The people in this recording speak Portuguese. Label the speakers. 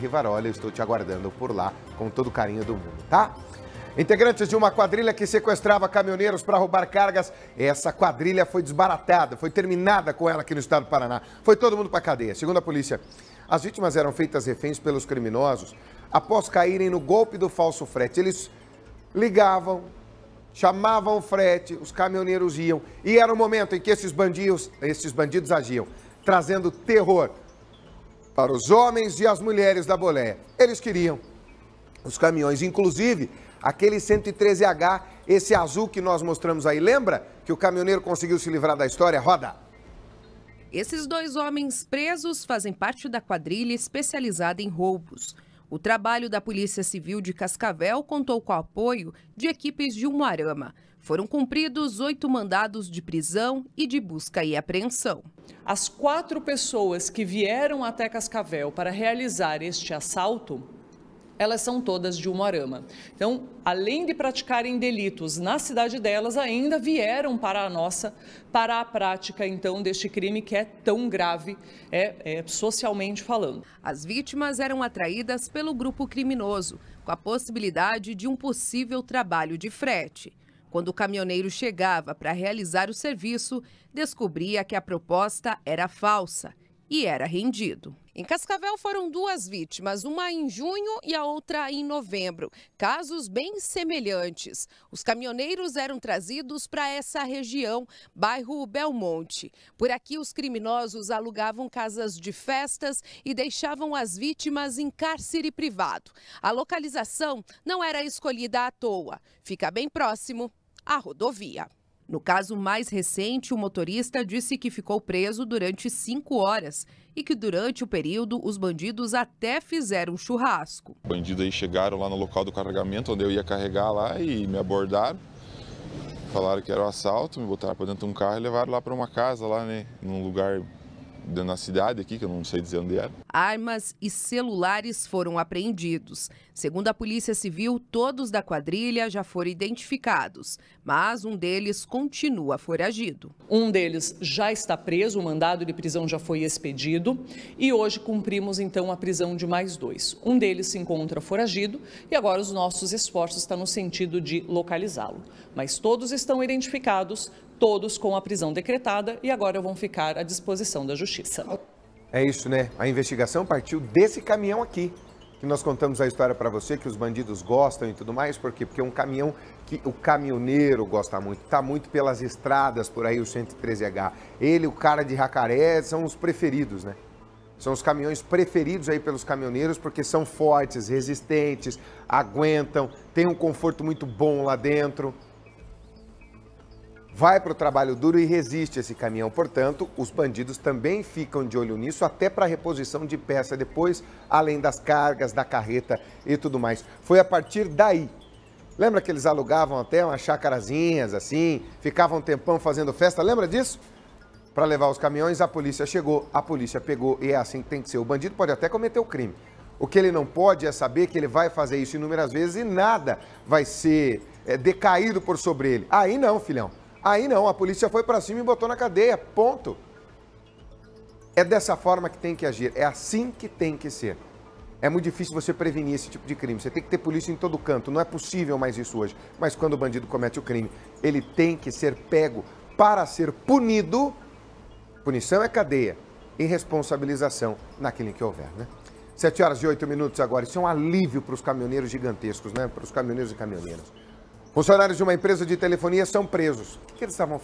Speaker 1: Rivarola, eu estou te aguardando por lá com todo o carinho do mundo, tá? Integrantes de uma quadrilha que sequestrava caminhoneiros para roubar cargas, essa quadrilha foi desbaratada, foi terminada com ela aqui no estado do Paraná. Foi todo mundo para cadeia. Segundo a polícia, as vítimas eram feitas reféns pelos criminosos após caírem no golpe do falso frete. Eles ligavam, chamavam o frete, os caminhoneiros iam, e era o momento em que esses bandidos, esses bandidos agiam, trazendo terror para os homens e as mulheres da boleia. Eles queriam os caminhões, inclusive aquele 113H, esse azul que nós mostramos aí. Lembra que o caminhoneiro conseguiu se livrar da história? Roda!
Speaker 2: Esses dois homens presos fazem parte da quadrilha especializada em roubos. O trabalho da Polícia Civil de Cascavel contou com o apoio de equipes de Umuarama. Foram cumpridos oito mandados de prisão e de busca e
Speaker 3: apreensão. As quatro pessoas que vieram até Cascavel para realizar este assalto elas são todas de Umuarama. Então, além de praticarem delitos na cidade delas, ainda vieram para a nossa, para a prática, então, deste crime que é tão grave, é, é socialmente falando. As vítimas
Speaker 2: eram atraídas pelo grupo criminoso, com a possibilidade de um possível trabalho de frete. Quando o caminhoneiro chegava para realizar o serviço, descobria que a proposta era falsa e era rendido. Em Cascavel foram duas vítimas, uma em junho e a outra em novembro. Casos bem semelhantes. Os caminhoneiros eram trazidos para essa região, bairro Belmonte. Por aqui, os criminosos alugavam casas de festas e deixavam as vítimas em cárcere privado. A localização não era escolhida à toa. Fica bem próximo à rodovia. No caso mais recente, o motorista disse que ficou preso durante cinco horas e que durante o período os bandidos até fizeram churrasco.
Speaker 3: Bandidos aí chegaram lá no local do carregamento, onde eu ia carregar lá e me abordaram. Falaram que era o um assalto, me botaram para dentro de um carro e levaram lá para uma casa, lá, né, num lugar na cidade aqui, que eu não sei dizer onde era.
Speaker 2: Armas e celulares foram apreendidos. Segundo a Polícia Civil, todos da quadrilha já foram
Speaker 3: identificados, mas um deles continua foragido. Um deles já está preso, o mandado de prisão já foi expedido e hoje cumprimos então a prisão de mais dois. Um deles se encontra foragido e agora os nossos esforços estão no sentido de localizá-lo. Mas todos estão identificados, todos com a prisão decretada e agora vão ficar à disposição da Justiça.
Speaker 1: É isso, né? A investigação partiu desse caminhão aqui. Que nós contamos a história para você, que os bandidos gostam e tudo mais, por quê? Porque é um caminhão que o caminhoneiro gosta muito, tá muito pelas estradas por aí, o 113H. Ele, o cara de jacaré, são os preferidos, né? São os caminhões preferidos aí pelos caminhoneiros porque são fortes, resistentes, aguentam, tem um conforto muito bom lá dentro. Vai para o trabalho duro e resiste esse caminhão. Portanto, os bandidos também ficam de olho nisso, até para reposição de peça depois, além das cargas, da carreta e tudo mais. Foi a partir daí. Lembra que eles alugavam até umas chacarazinhas assim, ficavam um tempão fazendo festa? Lembra disso? Para levar os caminhões, a polícia chegou, a polícia pegou e é assim que tem que ser. O bandido pode até cometer o crime. O que ele não pode é saber que ele vai fazer isso inúmeras vezes e nada vai ser é, decaído por sobre ele. Aí não, filhão. Aí não, a polícia foi para cima e botou na cadeia, ponto. É dessa forma que tem que agir, é assim que tem que ser. É muito difícil você prevenir esse tipo de crime. Você tem que ter polícia em todo canto. Não é possível mais isso hoje. Mas quando o bandido comete o crime, ele tem que ser pego para ser punido. Punição é cadeia e responsabilização naquilo que houver, né? Sete horas e oito minutos agora. Isso é um alívio para os caminhoneiros gigantescos, né? Para os caminhoneiros e caminhoneiras. Funcionários de uma empresa de telefonia são presos. O que eles estavam